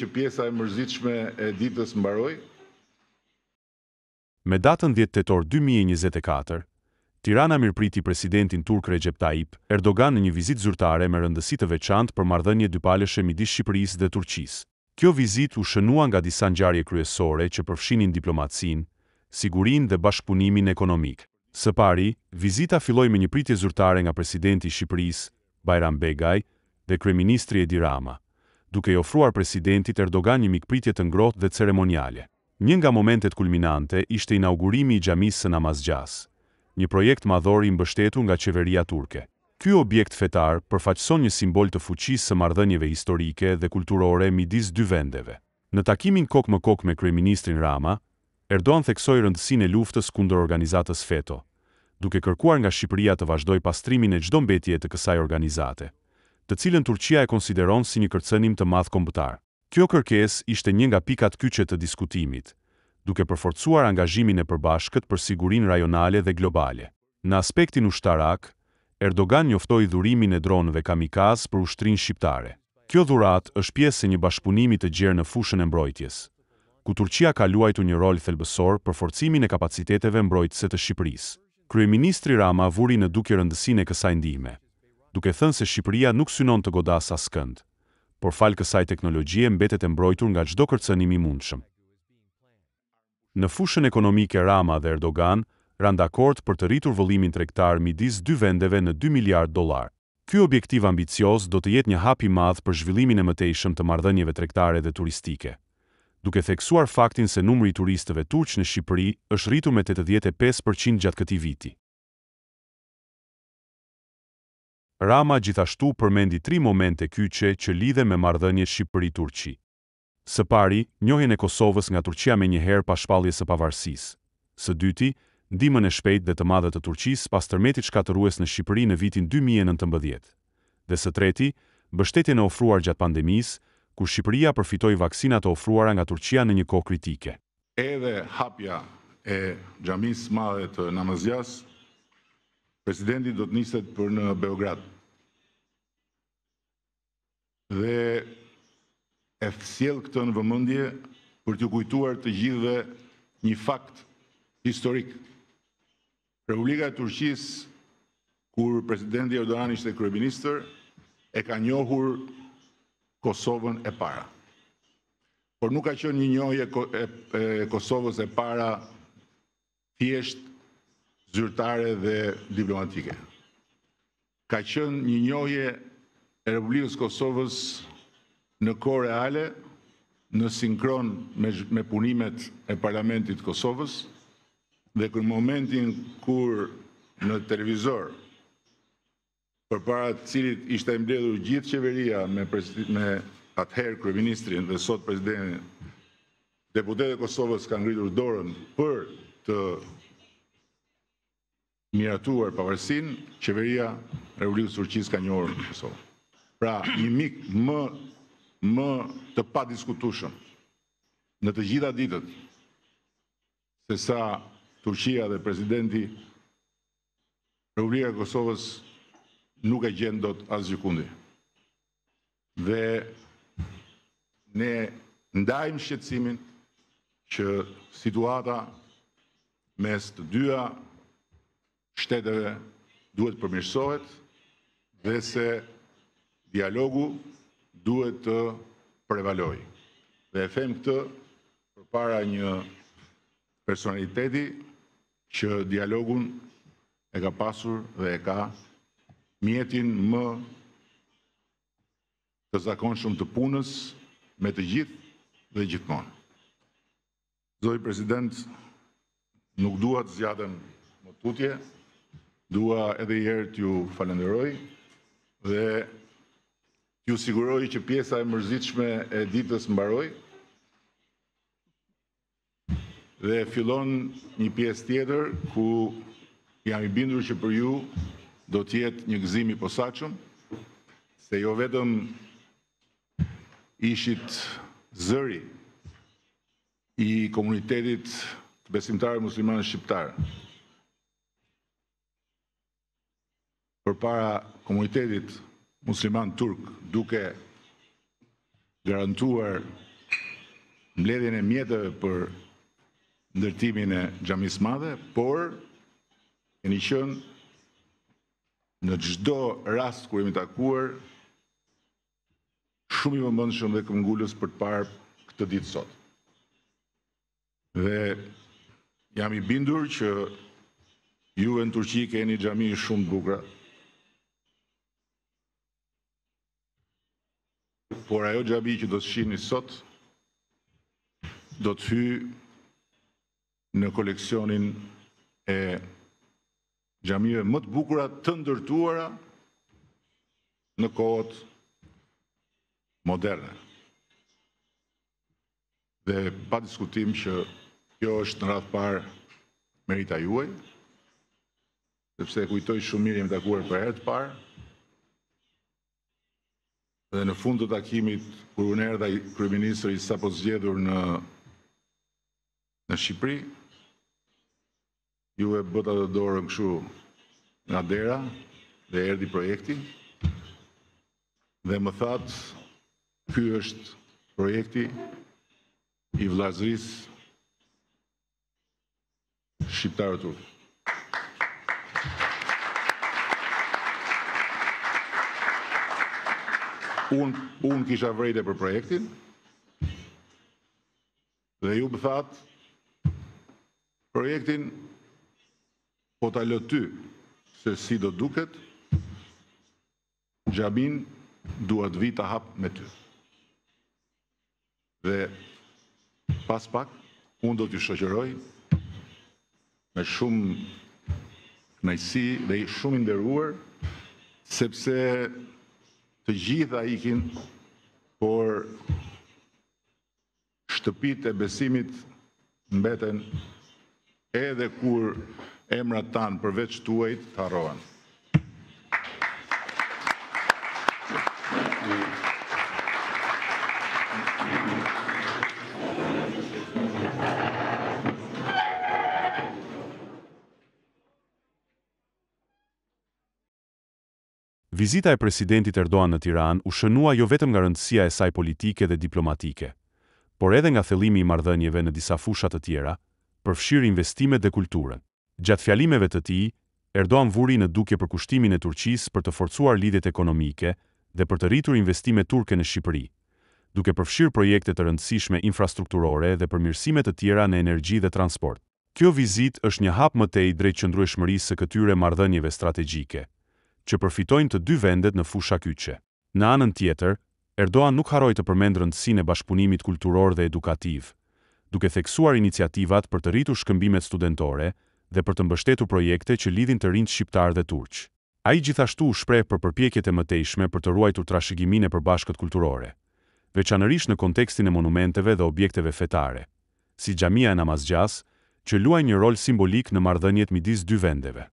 që pjesa e mërzitshme e ditës mbaroi. Me datën 10 tetor 2024, Tirana mirëpriti presidentin turk Recep Tayyip Erdogan në një vizitë zyrtare me rëndësi të veçantë për marrëdhënie dypalëshe midis Shqipërisë dhe Turqisë. Kjo vizit u shënua nga disa ngjarje kryesore që përfshinin diplomacinë, sigurinë dhe bashkëpunimin ekonomik. Së pari, vizita filloi me një pritje zyrtare nga presidenti i Shqipërisë, Bajram Begaj, dhe kryeministri Edi Rama duke i ofruar presidentit Erdogan një mikpritje të ngrohtë dhe ceremoniale. Një nga momentet kulminante ishte inaugurimi i xhamisë së namazgjas, një projekt madhor i mbështetur nga qeveria turke. Ky objekt fetar përfaqëson një simbol të fuqisë së marrëdhënieve historike dhe kulturore midis dy vendeve. Në takimin kok më kok me kryeministrin Rama, Erdogan theksoi rëndësinë e luftës kundër organizatës FETO, duke kërkuar nga Shqipëria të vazhdojë pastrimin e çdo mbetje të kësaj organizate të cilën Turqia e konsideron si një kërcënim të madh kombëtar. Kjo kërkesë ishte një nga pikat kyçe të diskutimit, duke përforcuar angazhimin e përbashkët për sigurinë rajonale dhe globale. Në aspektin ushtarak, Erdogan njoftoi dhurimin e dronëve kamikaz për ushtrinë shqiptare. Kjo dhurat është pjesë e një bashkëpunimi të gjerë në fushën e mbrojtjes, ku Turqia ka luajtur një rol thelbësor për forcimin e kapaciteteve mbrojtëse të Shqipërisë. Kryeministri Rama vuri në dukje rëndësinë e kësaj ndihme duke thënë se Shqipëria nuk synon të godas as kënd, por falë kësaj teknologjie mbetet e mbrojtur nga çdo kërcënim i mundshëm. Në fushën ekonomike Rama dhe Erdogan rand akord për të rritur vëllimin tregtar midis dy vendeve në 2 miliard dollar. Ky objektiv ambicioz do të jetë një hap i madh për zhvillimin e mëtejshëm të marrëdhënieve tregtare dhe turistike duke theksuar faktin se numri i turistëve turq në Shqipëri është rritur me 85% gjatë këtij viti. Rama gjithashtu përmendi tri momente kyqe që lidhe me mardhënje Shqipëri-Turqi. Së pari, njohjen e Kosovës nga Turqia me njëherë pa shpalje së pavarsis. Së dyti, ndimën e shpejt dhe të madhe të Turqis pas tërmetit shkatërues në Shqipëri në vitin 2019. Dhe së treti, bështetjen e ofruar gjatë pandemis, ku Shqipëria përfitoj vaksinat e ofruara nga Turqia në një kohë kritike. Edhe hapja e gjamis madhe të namazjasë, Presidenti do të niset për në Beograd. Dhe e fësjel këtë në vëmëndje për të kujtuar të gjithë një fakt historik. Republika Turqis, kur Presidenti Erdogan ishte kërëbinister, e ka njohur Kosovën e para. Por nuk ka qënë një njohje Kosovës e para thjeshtë zyrtare dhe diplomatike. Ka qënë një njohje e Republikës Kosovës në kore reale, në sinkron me punimet e Parlamentit Kosovës, dhe kërë momentin kur në televizor, për para cilit ishte e mbledhur gjithë qeveria me atëherë kërëministrin dhe sot presidenin, deputete Kosovës kanë ngritur dorën për të miratuar pavarësin, qeveria Revolutës Turqis ka një në Kosovë. Pra, një mikë më më të pa diskutushëm në të gjitha ditët se sa Turqia dhe prezidenti Revolutës Kosovës nuk e gjendot asë gjëkundi. Dhe ne ndajmë shqetsimin që situata mes të dyja shtetëve duhet përmirësohet dhe se dialogu duhet të prevaloj. Dhe e them këtë për para një personaliteti që dialogun e ka pasur dhe e ka mjetin më të zakon shumë të punës me të gjithë dhe gjithmonë. Zdoj, president, nuk duhet zjadën më tutje, Dua edhe i herë t'ju falenderoj dhe t'ju siguroj që pjesa e mërzitshme e ditës mbaroj dhe fillon një pjesë tjetër ku jam i bindur që për ju do t'jetë një gëzimi posaqëm se jo vetëm ishit zëri i komunitetit të besimtarë muslimanë shqiptarë. për para komunitetit musliman turk duke garantuar mbledhjen e mjetëve për ndërtimin e gjamis madhe, por e një qënë në gjdo rast kërë jemi takuar, shumë i vëmbëndë shumë dhe këmëngullës për të parë këtë ditë sot. Dhe jam i bindur që juve në Turqi keni gjami shumë të por ajo gjabi që do të shini sot, do të hy në koleksionin e gjamive më të bukura të ndërtuara në kohët moderne. Dhe pa diskutim që kjo është në ratë parë merita juaj, sepse kujtoj shumë mirë jemi takuar për herë të parë, dhe në fund të takimit kërë në erë dhe i sa po zgjedhur në në Shqipëri ju e bëta dhe dorën këshu nga dera dhe erdi projekti dhe më thatë ky është projekti i vlazris shqiptarë të Unë kisha vrejt për projektin, dhe ju më thatë, projektin po të lëty ty, se si do duket, gjabin duhet vi t'a hapë me ty. Dhe pas pak, unë do të shëqëroj me shumë nëjësi dhe shumë inderuar, sepse të gjitha ikin, por shtëpit e besimit mbeten edhe kur emrat tanë përveç tuajt të harohanë. Vizita e presidentit Erdoğan në Tiranë u shënua jo vetëm nga rëndësia e saj politike dhe diplomatike, por edhe nga thellimi i marrëdhënieve në disa fusha të tjera, përfshir investimet dhe kulturën. Gjatë fjalimeve të tij, Erdoğan vuri në dukje përkushtimin e Turqisë për të forcuar lidhjet ekonomike dhe për të rritur investime turke në Shqipëri, duke përfshir projekte të rëndësishme infrastrukturore dhe përmirësime të tjera në energji dhe transport. Kjo vizit është një hap më tej drejt qëndrueshmërisë së këtyre marrëdhënieve strategjike që përfitojnë të dy vendet në fusha kyqe. Në anën tjetër, Erdogan nuk haroi të përmend rëndësinë e bashkëpunimit kulturor dhe edukativ, duke theksuar iniciativat për të rritur shkëmbimet studentore dhe për të mbështetur projekte që lidhin të rinjtë shqiptar dhe turq. A i gjithashtu u shprej për përpjekjet e mëtejshme për të ruajtur trashëgimin e përbashkët kulturore, veçanërisht në kontekstin e monumenteve dhe objekteve fetare, si Gjamia e Namazgjas, që luaj një rol simbolik në mardhënjet midis dy vendeve.